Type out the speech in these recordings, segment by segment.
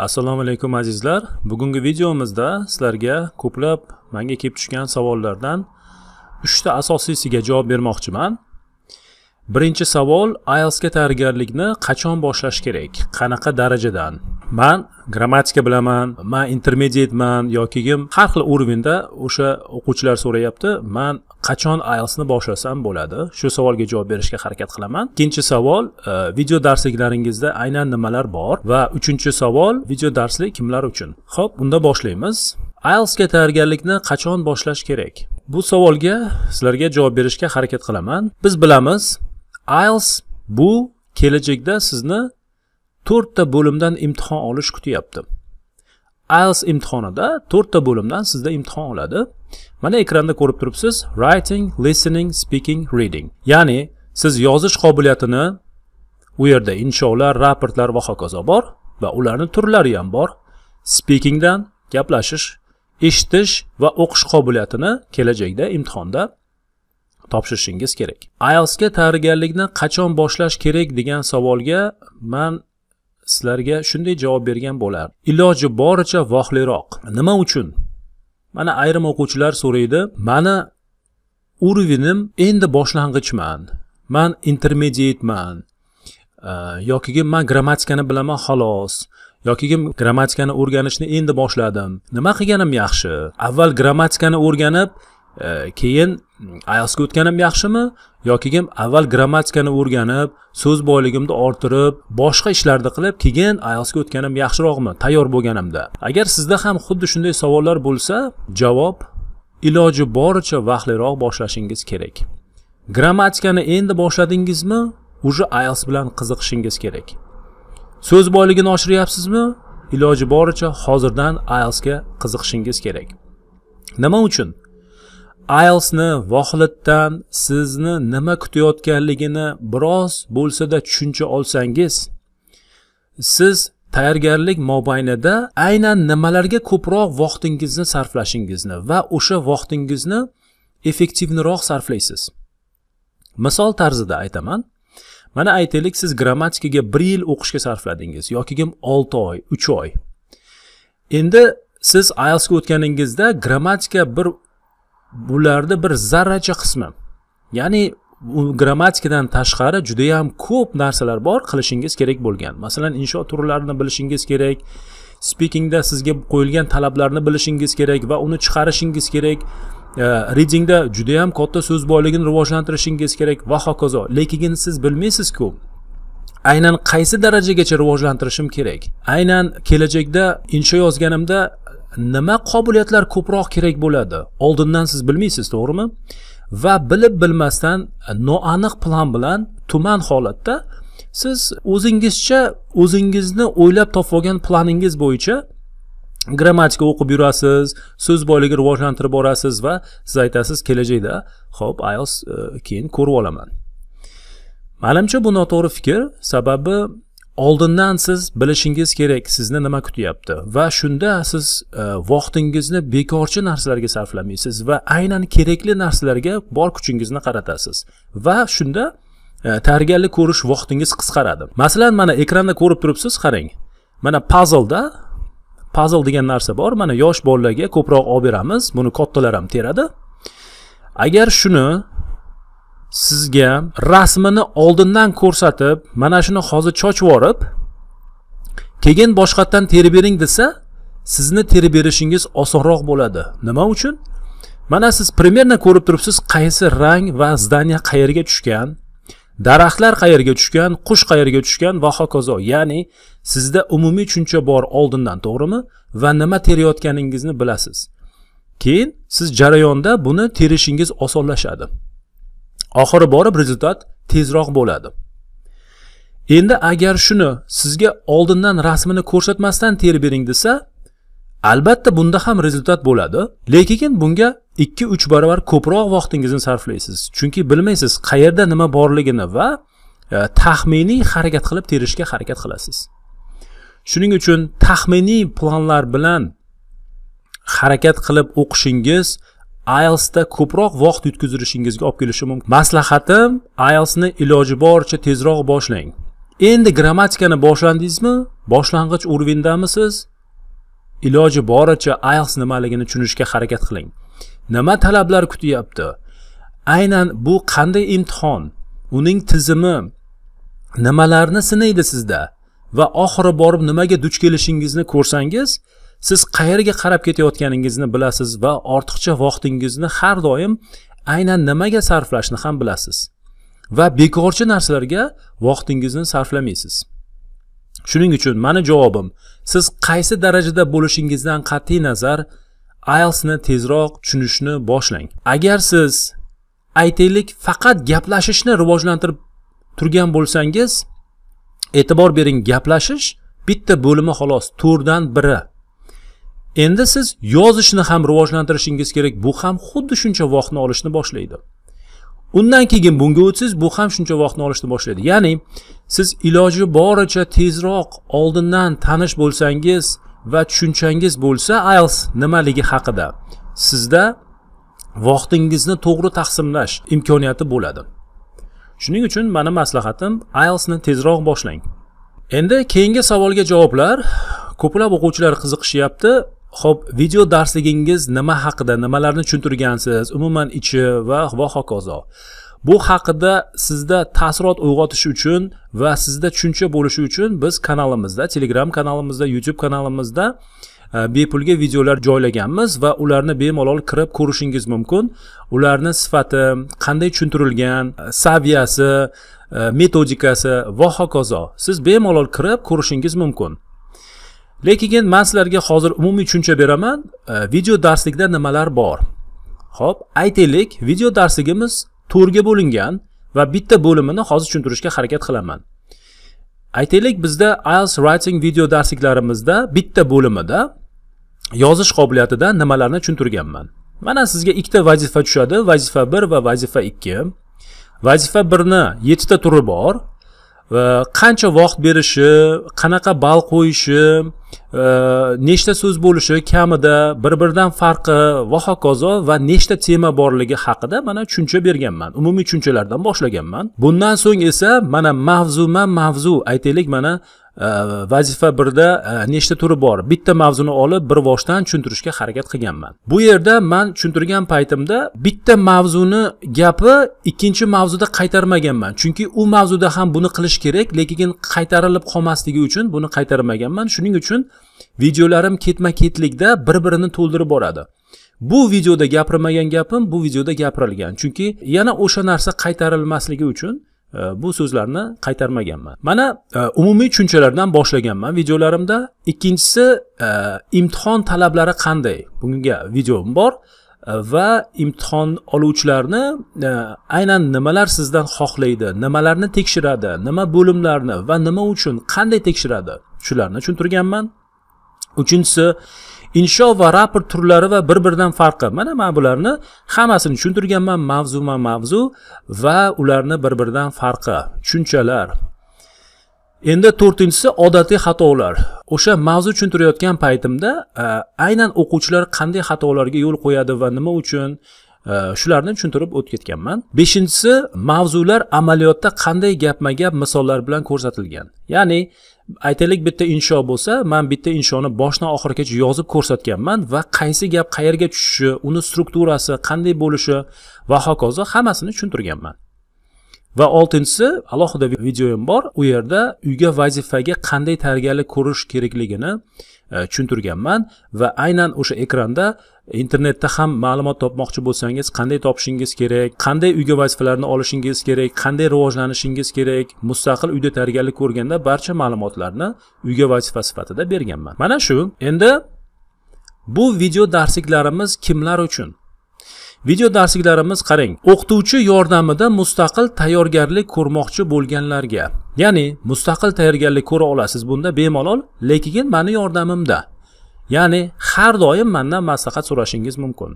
assalomu alaykum azizlar bugungi videomizda sizlarga ko'plab menga kelib tushgan savollardan 3 ta asosiysiga javob bermoqchiman birinchi savol ielts ga tayyorgarlikni qachon boshlash kerak qanaqa darajadan man grammatika bilaman man intermediateman yoki har xil уровеньda o'sha o'quvchilar so'rayapti man qachon ielsni boshlasam bo'ladi shu savolga javob berishga harakat qilaman ikkinchi savol e, video darsliklaringizda aynan nimalar bor va uchinchi savol video darslik kimlar uchun ho'p unda boshlaymiz ielsga tayyorgarlikni qachon boshlash kerak bu savolga sizlarga javob berishga harakat qilaman biz bilamiz ielts bu kelajakda sizni to'rtta bo'limdan imtihon olish kutyapti ielts imtihonida to'rtta bo'limdan sizda imtihon oladi mana ekranda ko'rib turibsiz writing listening speaking reading ya'ni siz yozish qobiliyatini u yerda insholar raportlar va hokazo bor va ularni turlari ham bor speakingdan gaplashish eshitish va o'qish qobiliyatini kelajakda imtihonda topshirishingiz kerak ga tayyorgarlikni qachon boshlash kerak degan savolga men sizlarga shunday javob bergan bo'lar iloji boricha vaqtliroq. nima uchun mana ayrim o'quvchilar so'raydi mani уровенim endi boshlang'ichman man intermediateman e, yokigi man grammatikani bilaman xolos yoki grammatikani o'rganishni endi boshladim nima qilganim yaxshi avval grammatikani o'rganib keyin mm, ayasga o'tganim yaxshimi yoki avval grammatikani o'rganib so'z boyligimni orttirib boshqa ishlarni qilib keyin ayasga o'tganim yaxshiroqmi tayyor bo'lganimda agar sizda ham xuddi shunday savollar bo'lsa javob iloji boricha vaqtliroq boshlashingiz kerak grammatikani endi boshladingizmi уже ielts bilan qiziqishingiz kerak so'z boyligini oshiryapsizmi iloji boricha hozirdan ielsga qiziqishingiz kerak nima uchun ielsni vohlitdan sizni nima kutayotganligini biroz bo'lsada tushuncha olsangiz siz tayyorgarlik mobaynida aynan nimalarga ko'proq vaqtingizni sarflashingizni va o'sha vaqtingizni effektivroq sarflaysiz misol tarzida aytaman mana aytaylik siz grammatikaga bir yil o'qishga sarfladingiz yoki olti oy uch oy endi siz ielsga o'tganingizda grammatika bir bularni bir zarracha qismi ya'ni grammatikadan tashqari judayam ko'p narsalar bor qilishingiz kerak bo'lgan masalan insho turlarini bilishingiz kerak spikingda sizga qo'yilgan talablarni bilishingiz kerak va uni chiqarishingiz kerak readingda judayam katta so'z boyligini rivojlantirishingiz kerak va hokazo lekin siz bilmaysizku aynan qaysi darajagacha rivojlantirishim kerak aynan kelajakda insho yozganimda nima qobiliyatlar ko'proq kerak bo'ladi oldindan siz bilmaysiz to'g'rimi va bilib bilmasdan e, noaniq plan bilan tuman holatda siz o'zingizcha o'zingizni o'ylab topib olgan planingiz bo'yicha grammatika o'qib yurasiz so'z boyligi rivojlantirib borasiz va siz aytasiz kelajakda ho'p ios e, keyin ko'rib olaman manimcha bu noto'g'ri fikr sababi oldindan siz bilishingiz kerak sizni nima kutyapti va shunda siz e, vaqtingizni bekorchi narsalarga sarflamaysiz va aynan kerakli narsalarga bor kuchingizni qaratasiz va shunda e, tayyorgarlik ko'rish vaqtingiz qisqaradi masalan mana ekranda ko'rib turibsiz qarang mana puzzleda puzzle degan narsa bor mana yosh bolalarga ko'proq olib beramiz buni kattalar ham teradi agar shuni sizga rasmini oldindan ko'rsatib mana shuni hozir chochib yuborib keyin boshqatdan terib bering desa sizni terib berishingiz osonroq bo'ladi nima uchun mana siz примерно ko'rib turibsiz qaysi rang va zdaniya qayerga tushgan daraxtlar qayerga tushgan qush qayerga tushgan va hokazo ya'ni sizda umumiy tushuncha bor oldindan to'g'rimi va nima terayotganingizni bilasiz keyin siz jarayonda buni terishingiz osonlashadi oxiri borib rezultat tezroq bo'ladi endi agar shuni sizga oldindan rasmini ko'rsatmasdan terib bering desa albatta bunda ham rezultat bo'ladi lekin bunga 2-3 barobar ko'proq vaqtingizni sarflaysiz chunki bilmaysiz qayerda nima borligini va e, taxminiy harakat qilib terishga harakat qilasiz shuning uchun taxminiy planlar bilan harakat qilib o'qishingiz ielsda ko'proq vaqt o'tkazishingizga olib kelishi mumkin maslahatim ielsni iloji boricha tezroq boshlang endi grammatikani boshlandingizmi boshlang'ich urvindamisiz iloji boricha ielts nimaligini tushunishga harakat qiling nima talablar kutyapti aynan bu qanday imtihon uning tizimi nimalarni sinaydi sizda va oxiri borib nimaga duch kelishingizni ko'rsangiz siz qayerga qarab ketayotganingizni bilasiz va ortiqcha vaqtingizni har doim aynan nimaga sarflashni ham bilasiz va bekorchi narsalarga vaqtingizni sarflamaysiz shuning uchun mani javobim siz qaysi darajada bo'lishingizdan qat'iy nazar ielsni tezroq tushunishni boshlang agar siz aytaylik faqat gaplashishni rivojlantirib turgan bo'lsangiz e'tibor bering gaplashish bitta bo'limi xolos to'rtdan biri endi siz yozishni ham rivojlantirishingiz kerak bu ham xuddi shuncha vaqtni olishni boshlaydi undan keyin bunga o'tsangiz bu ham shuncha vaqtni olishni boshlaydi ya'ni siz iloji boricha tezroq oldindan tanish bo'lsangiz va tushunchangiz bo'lsa ielts nimaligi haqida sizda vaqtingizni to'g'ri taqsimlash imkoniyati bo'ladi shuning uchun mani maslahatim ielsni tezroq boshlang endi keyingi savolga javoblar ko'plab o'quvchilar qiziqishyapti ho'p video darsligingiz nima haqida nimalarni tushuntirgansiz umuman ichi va va hokazo bu haqida sizda taassurot uyg'otish uchun va sizda tushuncha bo'lishi uchun biz kanalimizda telegram kanalimizda youtube kanalimizda e, bepulga videolar joylaganmiz va ularni bemalol kirib ko'rishingiz mumkin ularni sifati qanday tushuntirilgan e, saviyasi e, metodikasi va hokazo siz bemalol kirib ko'rishingiz mumkin lekin men sizlarga hozir umumiy tushuncha beraman e, video darslikda nimalar bor ho'p aytaylik video darsligimiz to'rtga bo'lingan va bitta bo'limini hozir tushuntirishga harakat qilaman aytaylik bizda IELTS writing video darsliklarimizda bitta bo'limida yozish qobiliyatida nimalarni tushuntirganman mana sizga ikkita vazifa tushadi vazifa 1 va vazifa 2 vazifa 1 ni 7 ta turi bor qancha vaqt berishi qanaqa ball qo'yishi nechta so'z bo'lishi kamida bir biridan farqi va hokazo va nechta tema borligi haqida mana tushuncha berganman umumiy tushunchalardan boshlaganman bundan so'ng esa mana mavzuma mavzu aytaylik mana e, vazifa birda e, nechta turi bor bitta mavzuni olib bir boshdan tushuntirishga harakat qilganman bu yerda man tushuntirgan paytimda bitta mavzuni gapi ikkinchi mavzuda qaytarmaganman chunki u mavzuda ham buni qilish kerak lekin qaytarilib qolmasligi uchun buni qaytarmaganman shuning uchun uchun videolarim ketma ketlikda bir birini to'ldirib boradi bu videoda gapirmagan gapim bu videoda gapirilgan chunki yana o'sha narsa qaytarilmasligi uchun e, bu so'zlarni qaytarmaganman mana e, umumiy tushunchalardan boshlaganman videolarimda ikkinchisi e, imtihon talablari qanday bunga videom bor va imtihon oluvchilarni e, aynan nimalar sizdan xohlaydi nimalarni tekshiradi nima bo'limlarni va nima uchun qanday tekshiradi shularni tushuntirganman uchinchisi insho va raport turlari va bir biridan farqi mana man bularni hammasini tushuntirganman mavzuma mavzu va ularni bir biridan farqi tushunchalar endi to'rtinchisi odatiy xatolar o'sha mavzu tushuntirayotgan paytimda e, aynan o'quvchilar qanday xatolarga yo'l qo'yadi va nima uchun e, shularni tushuntirib o'tib ketganman beshinchisi mavzular amaliyotda qanday gapma gap misollar bilan ko'rsatilgan ya'ni aytaylik bitta insho bo'lsa man bitta inshoni boshidan oxirigacha yozib ko'rsatganman va qaysi gap qayerga tushishi uni strukturasi qanday bo'lishi va hokazo hammasini tushuntirganman va oltinchisi alohida videom bor u yerda uyga vazifaga qanday tayyorgarlik ko'rish kerakligini e, tushuntirganman va aynan o'sha ekranda internetda ham ma'lumot topmoqchi bo'lsangiz qanday topishingiz kerak qanday uyga vazifalarni olishingiz kerak qanday rivojlanishingiz kerak mustaqil uyda tayyorgarlik ko'rganda barcha ma'lumotlarni uyga vazifa sifatida berganman mana shu endi bu video darsliklarimiz kimlar uchun video darsliklarimiz qarang o'qituvchi yordamida mustaqil tayyorgarlik ko'rmoqchi bo'lganlarga ya'ni mustaqil tayyorgarlik ko'ra olasiz bunda bemalol lekin mani yordamimda ya'ni har doim mandan maslahat so'rashingiz mumkin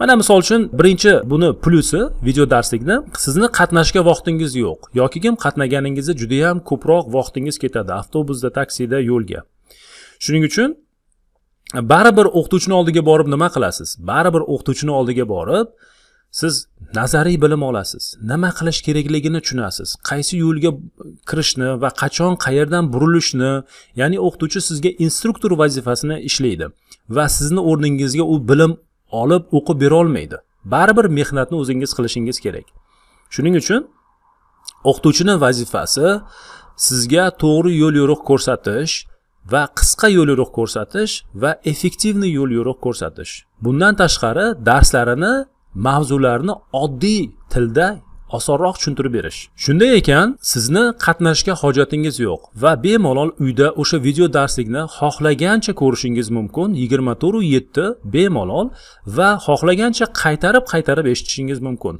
mana misol uchun birinchi buni plyusi video darslikni sizni qatnashga vaqtingiz yo'q yoki kim qatnaganingizda judayam ko'proq vaqtingiz ketadi avtobusda taksida yo'lga shuning uchun baribir o'qituvchini oldiga borib nima qilasiz baribir o'qituvchini oldiga borib siz nazariy bilim olasiz nima qilish kerakligini tushunasiz qaysi yo'lga kirishni va qachon qayerdan burilishni ya'ni o'qituvchi sizga instruktor vazifasini ishlaydi va sizni o'rningizga u bilim olib o'qib berolmaydi baribir mehnatni o'zingiz qilishingiz kerak shuning uchun o'qituvchini vazifasi sizga to'g'ri yo'l yo'riq ko'rsatish va qisqa yo'l yo'riq ko'rsatish va effektivni yo'l yo'riq ko'rsatish bundan tashqari darslarini mavzularni oddiy tilda osonroq tushuntirib berish shunday ekan sizni qatnashishga hojatingiz yo'q va bemalol uyda o'sha video darslikni xohlagancha ko'rishingiz mumkin yigirma to'rtu yetti bemalol va xohlagancha qaytarib qaytarib eshitishingiz mumkin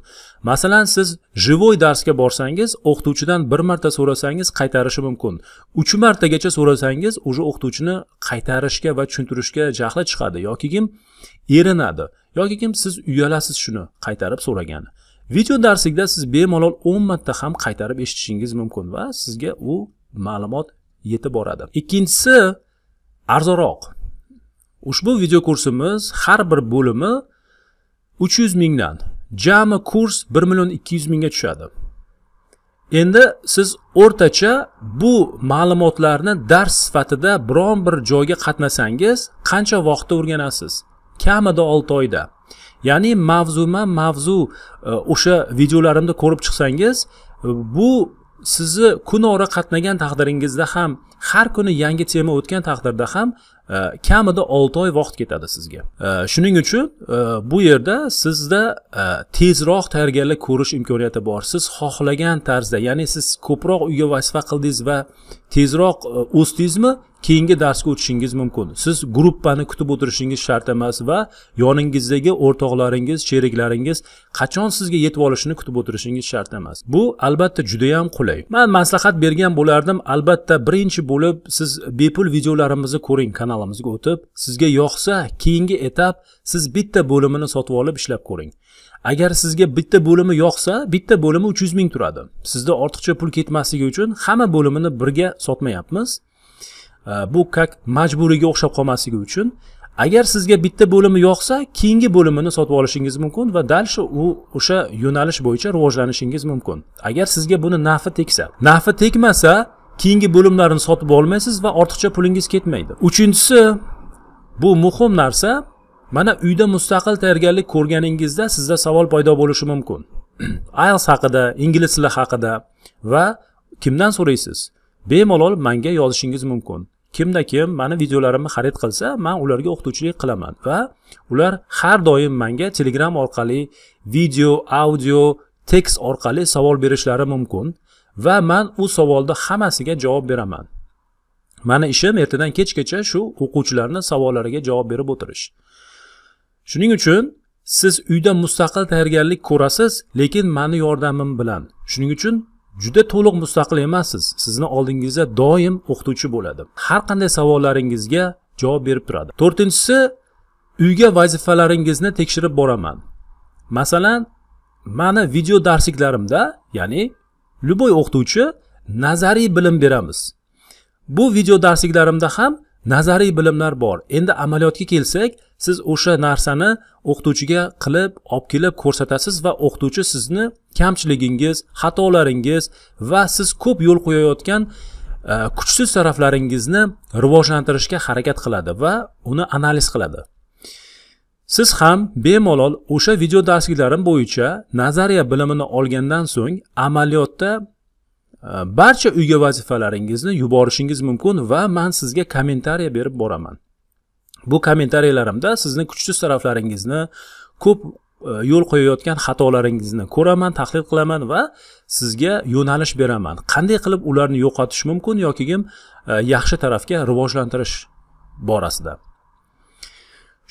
masalan siz живой darsga borsangiz o'qituvchidan bir marta so'rasangiz qaytarishi mumkin uch martagacha so'rasangiz уже o'qituvchini qaytarishga va tushuntirishga jahli chiqadi yoki kim erinadi yoki kim siz uyalasiz shuni qaytarib so'ragani video darslikda siz bemalol 10 marta ham qaytarib eshitishingiz mumkin va sizga u ma'lumot yetib boradi ikkinchisi arzonroq ushbu video kursimiz har bir bo'limi 300 mingdan jami kurs 1 million 200 mingga tushadi endi siz o'rtacha bu ma'lumotlarni dars sifatida biron bir joyga qatnasangiz qancha vaqtda o'rganasiz kamida 6 oyda ya'ni mavzuma mavzu o'sha videolarimni ko'rib chiqsangiz bu sizni kun ora qatnagan taqdiringizda ham har kuni yangi tema o'tgan taqdirda ham e, kamida olti oy vaqt ketadi sizga e, shuning uchun e, bu yerda sizda tezroq tayyorgarlik ko'rish imkoniyati bor siz xohlagan tarzda ya'ni siz ko'proq uyga vazifa qildingiz va tezroq o'sdingizmi keyingi darsga o'tishingiz mumkin siz gruppani kutib o'tirishingiz shart emas va yoningizdagi o'rtoqlaringiz sheriklaringiz qachon sizga yetib olishini kutib o'tirishingiz shart emas bu albatta judayam qulay man maslahat bergan bo'lardim albatta birinchi bo'lib siz bepul videolarimizni ko'ring kanalimizga o'tib sizga yoqsa keyingi etap siz bitta bo'limini sotib olib ishlab ko'ring agar sizga bitta bo'limi yoqsa bitta bo'limi uch yuz ming turadi sizda ortiqcha pul ketmasligi uchun hamma bo'limini birga sotmayapmiz bu как majburiyga o'xshab qolmasligi uchun agar sizga bitta bo'limi yoqsa keyingi bo'limini sotib olishingiz mumkin va дальше u o'sha yo'nalish bo'yicha rivojlanishingiz mumkin agar sizga buni nafi teksa nafi tekmasa keyingi bo'limlarini sotib olmaysiz va ortiqcha pulingiz ketmaydi uchinchisi bu muhim narsa mana uyda mustaqil tayyorgarlik ko'rganingizda sizda savol paydo bo'lishi mumkin ielts haqida ingliz tili haqida va kimdan so'raysiz bemalol manga yozishingiz mumkin kimda kim mani videolarimni xarid qilsa man ularga o'qituvchilik qilaman va ular har doim manga telegram orqali video audio tekst orqali savol berishlari mumkin va man u savolda hammasiga javob beraman mani ishim ertadan kechgacha shu o'quvchilarni savollariga javob berib o'tirish shuning uchun siz uyda mustaqil tayyorgarlik ko'rasiz lekin mani yordamim bilan shuning uchun juda to'liq mustaqil emassiz sizni oldingizda doim o'qituvchi bo'ladi har qanday savollaringizga javob berib turadi to'rtinchisi uyga vazifalaringizni tekshirib boraman masalan mani video darsliklarimda ya'ni любой o'qituvchi nazariy bilim beramiz bu video darsliklarimda ham nazariy bilimlar bor endi amaliyotga kelsak siz o'sha narsani o'qituvchiga qilib olib kelib ko'rsatasiz va o'qituvchi sizni kamchiligingiz xatolaringiz va siz ko'p yo'l qo'yayotgan e, kuchsiz taraflaringizni rivojlantirishga harakat qiladi va uni analiz qiladi siz ham bemalol o'sha video darsliklarim bo'yicha nazariya bilimini olgandan so'ng amaliyotda e, barcha uyga vazifalaringizni yuborishingiz mumkin va men sizga kommentariya berib boraman bu kommentariyalarimda sizni kuchsiz taraflaringizni ko'p e, yo'l qo'yayotgan xatolaringizni ko'raman tahlil qilaman va sizga yo'nalish beraman qanday qilib ularni yo'qotish mumkin yoki e, yaxshi tarafga rivojlantirish borasida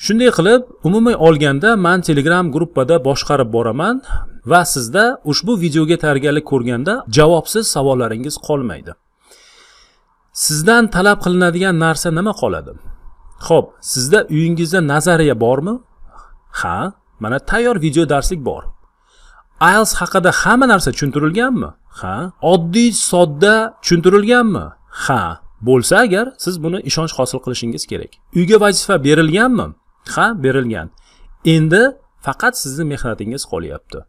shunday qilib umumiy olganda man telegram gruppada boshqarib boraman va sizda ushbu videoga tayyorgarlik ko'rganda javobsiz savollaringiz qolmaydi sizdan talab qilinadigan narsa nima qoladi ho'p sizda uyingizda nazariya bormi ha mana tayyor video darslik bor ielts haqida hamma narsa tushuntirilganmi ha oddiy sodda tushuntirilganmi ha bo'lsa agar siz buni ishonch hosil qilishingiz kerak uyga vazifa berilganmi ham berilgan endi faqat sizni mehnatingiz qolyapti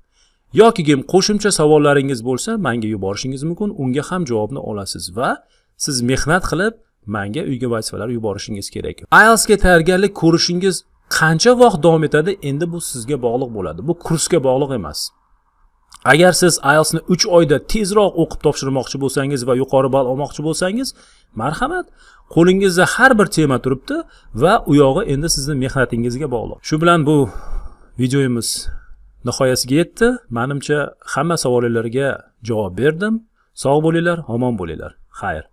yoki kim qo'shimcha savollaringiz bo'lsa menga yuborishingiz mumkin unga ham javobni olasiz va siz mehnat qilib menga uyga vazifalar yuborishingiz kerak ielsga tayyorgarlik ko'rishingiz qancha vaqt davom etadi endi bu sizga bog'liq bo'ladi bu kursga bog'liq emas agar siz ielsni 3 oyda tezroq o'qib topshirmoqchi bo'lsangiz va yuqori ball olmoqchi bo'lsangiz marhamat qo'lingizda har bir tema turibdi va u yog'i endi sizni mehnatingizga bog'liq shu bilan bu videomiz nihoyasiga yetdi manimcha hamma savollaringizga javob berdim sog' bo'linglar omon bo'linglar xayr